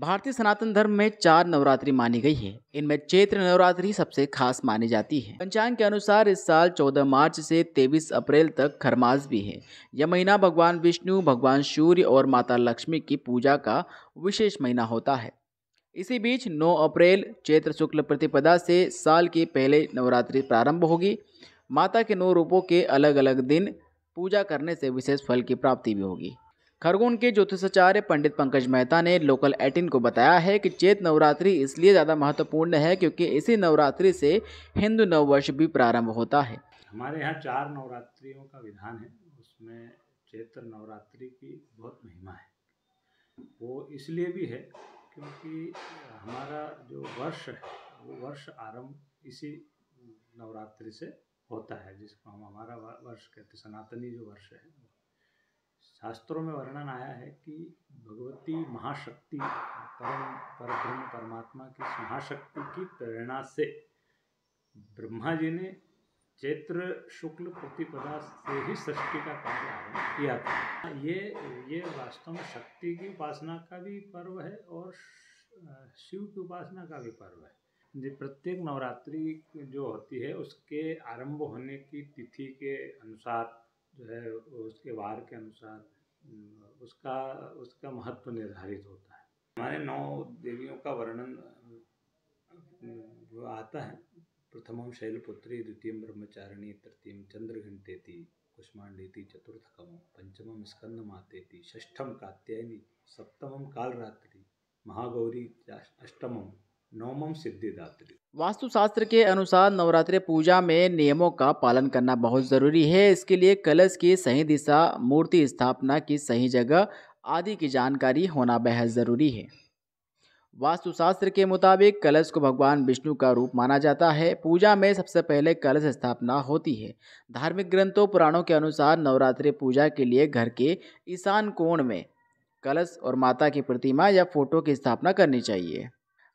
भारतीय सनातन धर्म में चार नवरात्रि मानी गई है इनमें चैत्र नवरात्रि सबसे खास मानी जाती है पंचांग के अनुसार इस साल 14 मार्च से 23 अप्रैल तक खरमास भी है यह महीना भगवान विष्णु भगवान सूर्य और माता लक्ष्मी की पूजा का विशेष महीना होता है इसी बीच 9 अप्रैल चैत्र शुक्ल प्रतिपदा से साल की पहले नवरात्रि प्रारंभ होगी माता के नौ रूपों के अलग अलग दिन पूजा करने से विशेष फल की प्राप्ति भी होगी खरगोन के ज्योतिषाचार्य पंडित पंकज मेहता ने लोकल एटीन को बताया है कि चेत नवरात्रि इसलिए ज़्यादा महत्वपूर्ण है क्योंकि इसी नवरात्रि से हिंदू नववर्ष भी प्रारंभ होता है हमारे यहाँ चार नवरात्रियों का विधान है उसमें चेत्र नवरात्रि की बहुत महिमा है वो इसलिए भी है क्योंकि हमारा जो वर्ष है वो वर्ष आरंभ इसी नवरात्रि से होता है जिसको हम हमारा वर्ष कहते सनातनी जो वर्ष है शास्त्रों में वर्णन आया है कि भगवती महाशक्ति परम पर ब्रह्म परमात्मा की महाशक्ति की प्रेरणा से ब्रह्मा जी ने चैत्र शुक्ल प्रतिपदा से ही सृष्टि का कार्य आरम्भ किया था ये ये वास्तव में शक्ति की उपासना का भी पर्व है और शिव की उपासना का भी पर्व है प्रत्येक नवरात्रि जो होती है उसके आरंभ होने की तिथि के अनुसार जो है उसके वार के अनुसार उसका उसका महत्व निर्धारित होता है हमारे नौ देवियों का वर्णन जो आता है प्रथम शैलपुत्री द्वितीय ब्रह्मचारिणी तृतीय चंद्रघंटेती कुष्मांडेती चतुर्थकम पंचमम स्कंद थी षष्ठम कात्यायनी सप्तमम कालरात्रि महागौरी अष्टमम नवम सिद्धिदात्री वास्तुशास्त्र के अनुसार नवरात्रि पूजा में नियमों का पालन करना बहुत ज़रूरी है इसके लिए कलश की सही दिशा मूर्ति स्थापना की सही जगह आदि की जानकारी होना बेहद ज़रूरी है वास्तुशास्त्र के मुताबिक कलश को भगवान विष्णु का रूप माना जाता है पूजा में सबसे पहले कलश स्थापना होती है धार्मिक ग्रंथों पुराणों के अनुसार नवरात्रि पूजा के लिए घर के ईशान कोण में कलश और माता की प्रतिमा या फोटो की स्थापना करनी चाहिए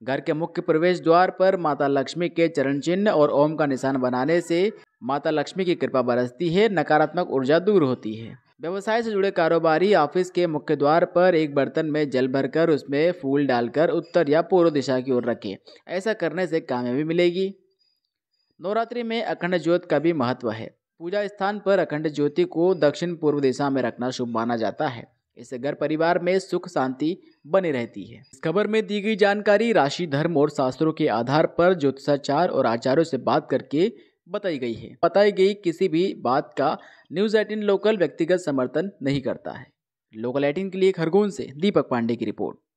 घर के मुख्य प्रवेश द्वार पर माता लक्ष्मी के चरण चिन्ह और ओम का निशान बनाने से माता लक्ष्मी की कृपा बरसती है नकारात्मक ऊर्जा दूर होती है व्यवसाय से जुड़े कारोबारी ऑफिस के मुख्य द्वार पर एक बर्तन में जल भरकर उसमें फूल डालकर उत्तर या पूर्व दिशा की ओर रखें ऐसा करने से कामयाबी मिलेगी नवरात्रि में अखंड ज्योत का भी महत्व है पूजा स्थान पर अखंड ज्योति को दक्षिण पूर्व दिशा में रखना शुभ माना जाता है इससे घर परिवार में सुख शांति बनी रहती है इस खबर में दी गई जानकारी राशि धर्म और शास्त्रों के आधार पर ज्योतिषाचार और आचार्यों से बात करके बताई गई है बताई गई किसी भी बात का न्यूज एटीन लोकल व्यक्तिगत समर्थन नहीं करता है लोकल एटीन के लिए खरगोन से दीपक पांडे की रिपोर्ट